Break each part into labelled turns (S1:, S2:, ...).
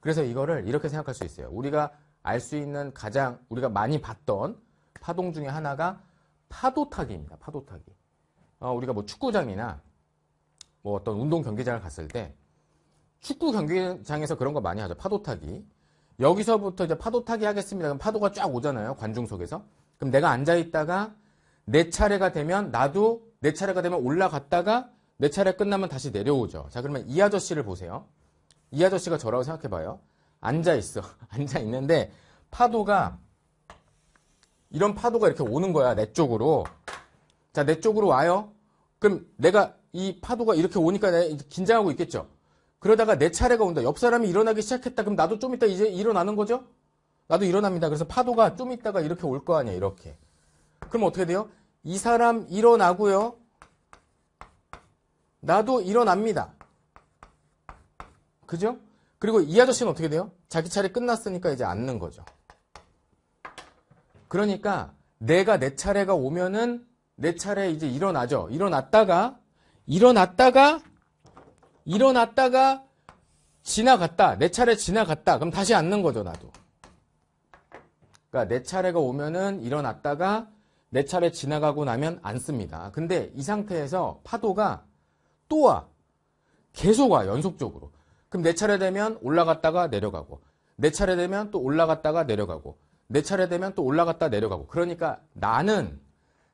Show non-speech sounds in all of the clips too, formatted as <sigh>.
S1: 그래서 이거를 이렇게 생각할 수 있어요. 우리가 알 수 있는 가장 우리가 많이 봤던 파동 중에 하나가 파도 타기입니다. 파도 타기. 어, 우리가 뭐 축구장이나 뭐 어떤 운동 경기장을 갔을 때 축구 경기장에서 그런 거 많이 하죠. 파도 타기. 여기서부터 이제 파도 타기 하겠습니다. 그럼 파도가 쫙 오잖아요. 관중속에서 그럼 내가 앉아 있다가 내 차례가 되면 나도 내 차례가 되면 올라갔다가 내 차례 끝나면 다시 내려오죠. 자, 그러면 이 아저씨를 보세요. 이 아저씨가 저라고 생각해봐요. 앉아있어. <laughs> 앉아있는데 파도가 이런 파도가 이렇게 오는 거야. 내 쪽으로. 자, 내 쪽으로 와요. 그럼 내가 이 파도가 이렇게 오니까 내가 긴장하고 있겠죠. 그러다가 내 차례가 온다. 옆 사람이 일어나기 시작했다. 그럼 나도 좀 이따 이제 일어나는 거죠? 나도 일어납니다. 그래서 파도가 좀 이따가 이렇게 올 거 아니야. 이렇게. 그럼 어떻게 돼요? 이 사람 일어나고요. 나도 일어납니다. 그죠? 그리고 이 아저씨는 어떻게 돼요? 자기 차례 끝났으니까 이제 앉는 거죠. 그러니까 내가 내 차례가 오면은 내 차례 이제 일어나죠. 일어났다가 일어났다가 일어났다가 지나갔다. 내 차례 지나갔다. 그럼 다시 앉는 거죠, 나도. 그러니까 내 차례가 오면은 일어났다가 내 차례 지나가고 나면 앉습니다. 근데 이 상태에서 파도가 또 와. 계속 와, 연속적으로. 그럼 내 차례 되면 올라갔다가 내려가고 내 차례 되면 또 올라갔다가 내려가고 내 차례 되면 또 올라갔다 내려가고 그러니까 나는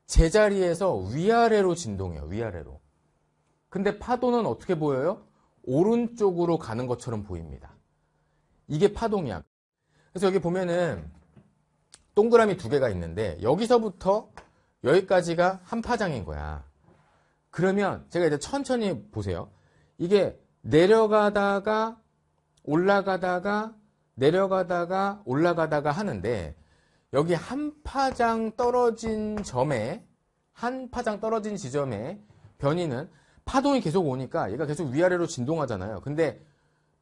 S1: 제자리에서 위아래로 진동해요. 위아래로. 근데 파도는 어떻게 보여요? 오른쪽으로 가는 것처럼 보입니다. 이게 파동이야. 그래서 여기 보면은 동그라미 두 개가 있는데 여기서부터 여기까지가 한 파장인 거야. 그러면 제가 이제 천천히 보세요. 이게 내려가다가 올라가다가 내려가다가 올라가다가 하는데 여기 한 파장 떨어진 점에 한 파장 떨어진 지점에 변이는 파동이 계속 오니까 얘가 계속 위아래로 진동하잖아요. 근데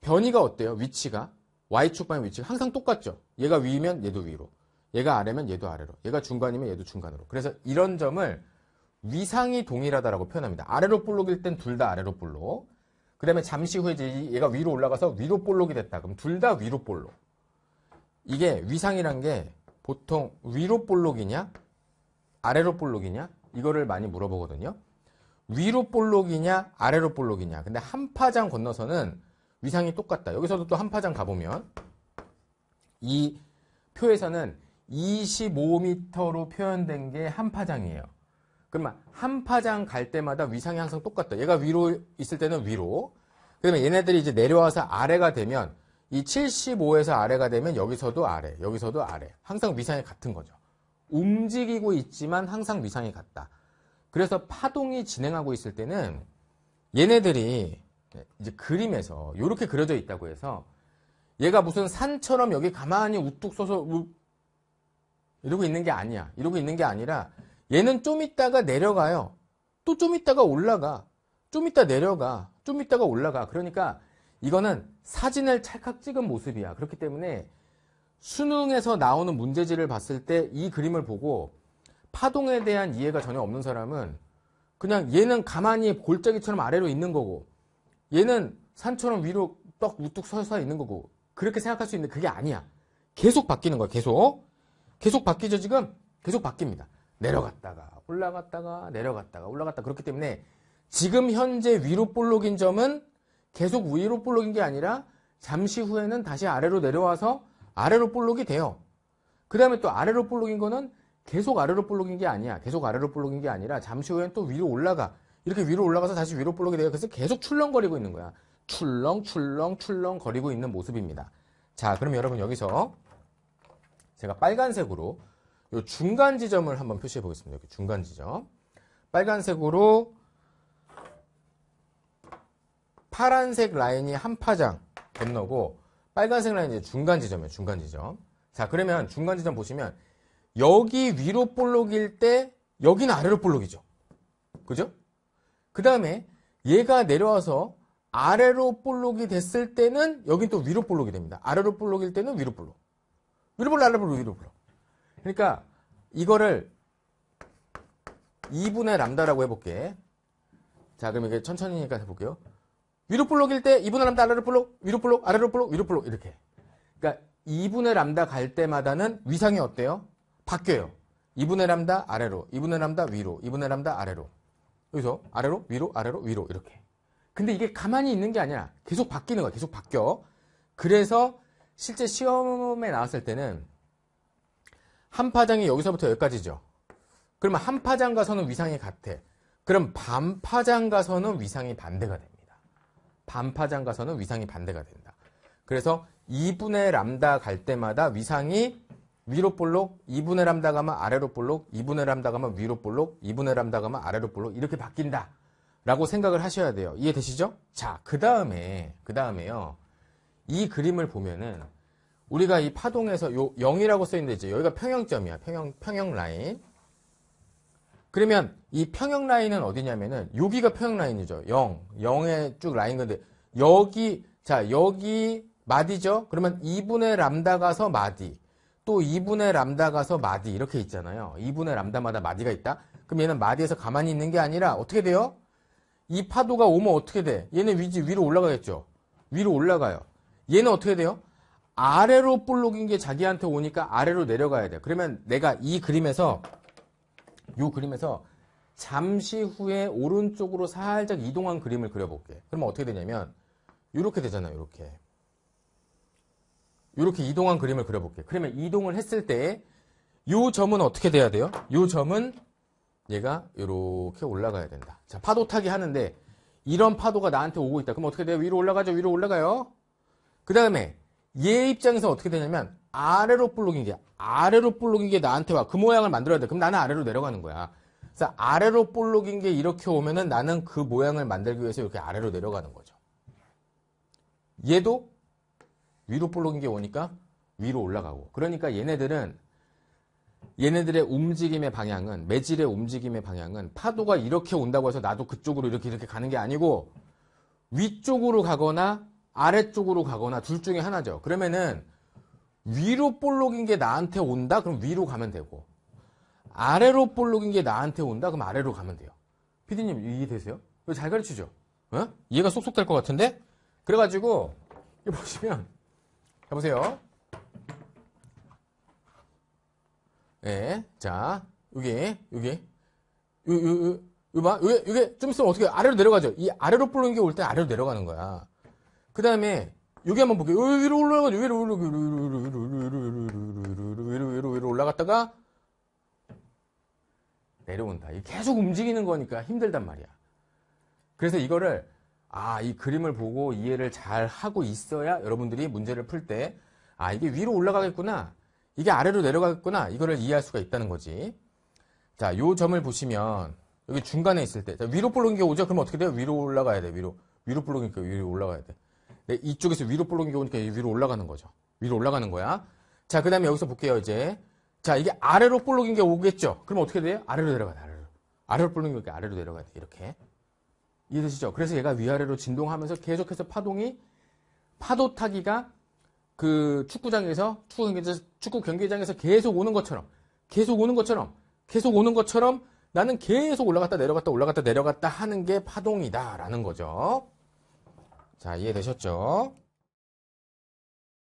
S1: 변이가 어때요? 위치가 y축 방의 위치가 항상 똑같죠. 얘가 위면 얘도 위로. 얘가 아래면 얘도 아래로. 얘가 중간이면 얘도 중간으로. 그래서 이런 점을 위상이 동일하다라고 표현합니다. 아래로 볼록일 땐 둘 다 아래로 볼록. 그 다음에 잠시 후에 이제 얘가 위로 올라가서 위로 볼록이 됐다. 그럼 둘 다 위로 볼록. 이게 위상이란 게 보통 위로 볼록이냐 아래로 볼록이냐 이거를 많이 물어보거든요. 위로 볼록이냐 아래로 볼록이냐 근데 한 파장 건너서는 위상이 똑같다. 여기서도 또 한 파장 가보면 이 표에서는 25m로 표현된 게 한 파장이에요. 그러면 한 파장 갈 때마다 위상이 항상 똑같다. 얘가 위로 있을 때는 위로. 그러면 얘네들이 이제 내려와서 아래가 되면 이 75에서 아래가 되면 여기서도 아래, 여기서도 아래. 항상 위상이 같은 거죠. 움직이고 있지만 항상 위상이 같다. 그래서 파동이 진행하고 있을 때는 얘네들이 이제 그림에서 이렇게 그려져 있다고 해서 얘가 무슨 산처럼 여기 가만히 우뚝 서서 우... 이러고 있는 게 아니야. 이러고 있는 게 아니라 얘는 좀 있다가 내려가요. 또 좀 있다가 올라가. 좀 있다 내려가. 좀 있다가 올라가. 그러니까 이거는 사진을 찰칵 찍은 모습이야. 그렇기 때문에 수능에서 나오는 문제지를 봤을 때 이 그림을 보고 파동에 대한 이해가 전혀 없는 사람은 그냥 얘는 가만히 골짜기처럼 아래로 있는 거고 얘는 산처럼 위로 떡 우뚝 서서 있는 거고 그렇게 생각할 수 있는데 그게 아니야. 계속 바뀌는 거야. 계속. 계속 바뀌죠 지금? 계속 바뀝니다. 내려갔다가 올라갔다가 내려갔다가 올라갔다 그렇기 때문에 지금 현재 위로 볼록인 점은 계속 위로 볼록인 게 아니라 잠시 후에는 다시 아래로 내려와서 아래로 볼록이 돼요. 그 다음에 또 아래로 볼록인 거는 계속 아래로 볼록인 게 아니야. 계속 아래로 볼록인 게 아니라 잠시 후에는또 위로 올라가. 이렇게 위로 올라가서 다시 위로 볼록이 돼요. 그래서 계속 출렁거리고 있는 거야. 출렁 출렁 출렁 거리고 있는 모습입니다. 자 그럼 여러분 여기서 제가 빨간색으로 이 중간 지점을 한번 표시해 보겠습니다. 여기 중간 지점. 빨간색으로 파란색 라인이 한 파장 건너고 빨간색 라인이 중간 지점이에요. 중간 지점. 자, 그러면 중간 지점 보시면 여기 위로 볼록일 때 여기는 아래로 볼록이죠. 그죠? 그 다음에 얘가 내려와서 아래로 볼록이 됐을 때는 여긴 또 위로 볼록이 됩니다. 아래로 볼록일 때는 위로 볼록. 위로 볼록, 아래로 볼록, 위로 볼록. 그러니까 이거를 2분의 람다라고 해볼게. 자, 그럼 이게 천천히니까 해볼게요. 위로 블록일때 2분의 람다 아래로 블록 위로 블록 아래로 블록 위로 블록 이렇게. 그러니까 2분의 람다 갈 때마다는 위상이 어때요? 바뀌어요. 2분의 람다 아래로, 2분의 람다 위로, 2분의 람다 아래로. 여기서 아래로, 위로, 아래로, 위로 이렇게. 근데 이게 가만히 있는 게 아니라 계속 바뀌는 거야. 계속 바뀌어. 그래서 실제 시험에 나왔을 때는 한 파장이 여기서부터 여기까지죠. 그러면 한 파장 가서는 위상이 같아. 그럼 반 파장 가서는 위상이 반대가 됩니다. 반 파장 가서는 위상이 반대가 된다. 그래서 2분의 람다 갈 때마다 위상이 위로 볼록, 2분의 람다 가면 아래로 볼록, 2분의 람다 가면 위로 볼록, 2분의 람다 가면 아래로 볼록 이렇게 바뀐다. 라고 생각을 하셔야 돼요. 이해되시죠? 자, 그 다음에, 그 다음에요. 이 그림을 보면은 우리가 이 파동에서 요 0이라고 써있는데 이제 여기가 평형점이야. 평형, 평형 라인. 그러면 이 평형 라인은 어디냐면은 여기가 평형 라인이죠. 0, 0의 쭉 라인 건데 여기 자 여기 마디죠. 그러면 2분의 람다 가서 마디 또 2분의 람다 가서 마디 이렇게 있잖아요. 2분의 람다마다 마디가 있다. 그럼 얘는 마디에서 가만히 있는 게 아니라 어떻게 돼요? 이 파도가 오면 어떻게 돼? 얘는 위지 위로 올라가겠죠. 위로 올라가요. 얘는 어떻게 돼요? 아래로 볼록인 게 자기한테 오니까 아래로 내려가야 돼. 그러면 내가 이 그림에서 이 그림에서 잠시 후에 오른쪽으로 살짝 이동한 그림을 그려볼게. 그러면 어떻게 되냐면 이렇게 되잖아요. 이렇게 이렇게 이동한 그림을 그려볼게. 그러면 이동을 했을 때 이 점은 어떻게 돼야 돼요? 이 점은 얘가 이렇게 올라가야 된다. 자 파도 타기 하는데 이런 파도가 나한테 오고 있다. 그럼 어떻게 돼요? 위로 올라가죠. 위로 올라가요. 그 다음에 얘 입장에서 어떻게 되냐면 아래로 블록인 게 아래로 블록인 게 나한테 와 그 모양을 만들어야 돼. 그럼 나는 아래로 내려가는 거야. 그래서 아래로 볼록인 게 이렇게 오면은 나는 그 모양을 만들기 위해서 이렇게 아래로 내려가는 거죠. 얘도 위로 볼록인 게 오니까 위로 올라가고. 그러니까 얘네들은 얘네들의 움직임의 방향은 매질의 움직임의 방향은 파도가 이렇게 온다고 해서 나도 그쪽으로 이렇게 이렇게 가는 게 아니고 위쪽으로 가거나 아래쪽으로 가거나 둘 중에 하나죠. 그러면은 위로 볼록인 게 나한테 온다? 그럼 위로 가면 되고 아래로 볼록인 게 나한테 온다? 그럼 아래로 가면 돼요. 피디님 이해되세요? 잘 가르치죠? 어? 이해가 쏙쏙 될 것 같은데? 그래가지고 이거 보시면 해 보세요. 예, 네, 자 여기 여기 요요요 봐, 요게 요게 좀 있으면 어떻게 아래로 내려가죠? 이 아래로 볼록인 게 올 때 아래로 내려가는 거야. 그 다음에 여기 한번 볼게요. 위로 올라가 죠 위로 올라가 위로 위로 위로 위로 위로 위로 위로 올라갔다가 내려온다. 계속 움직이는 거니까 힘들단 말이야. 그래서 이거를 아, 이 그림을 보고 이해를 잘 하고 있어야 여러분들이 문제를 풀 때 아, 이게 위로 올라가겠구나. 이게 아래로 내려가겠구나. 이거를 이해할 수가 있다는 거지. 자, 요 점을 보시면 여기 중간에 있을 때 자, 위로 볼록게 오죠? 그럼 어떻게 돼요? 위로 올라가야 돼. 위로. 위로 볼록이 위로 올라가야 돼. 네, 이쪽에서 위로 볼록이 오니까 위로 올라가는 거죠. 위로 올라가는 거야. 자, 그 다음에 여기서 볼게요, 이제. 자, 이게 아래로 볼록인 게 오겠죠? 그럼 어떻게 돼요? 아래로 내려가요, 아래로. 아래로 볼록인 게 아래로 내려가야 돼, 이렇게. 이해되시죠? 그래서 얘가 위아래로 진동하면서 계속해서 파동이, 파도 타기가 그 축구장에서, 축구 경기장에서, 축구 경기장에서 계속 오는 것처럼, 계속 오는 것처럼, 계속 오는 것처럼 나는 계속 올라갔다 내려갔다 올라갔다 내려갔다 하는 게 파동이다라는 거죠. 자 이해되셨죠?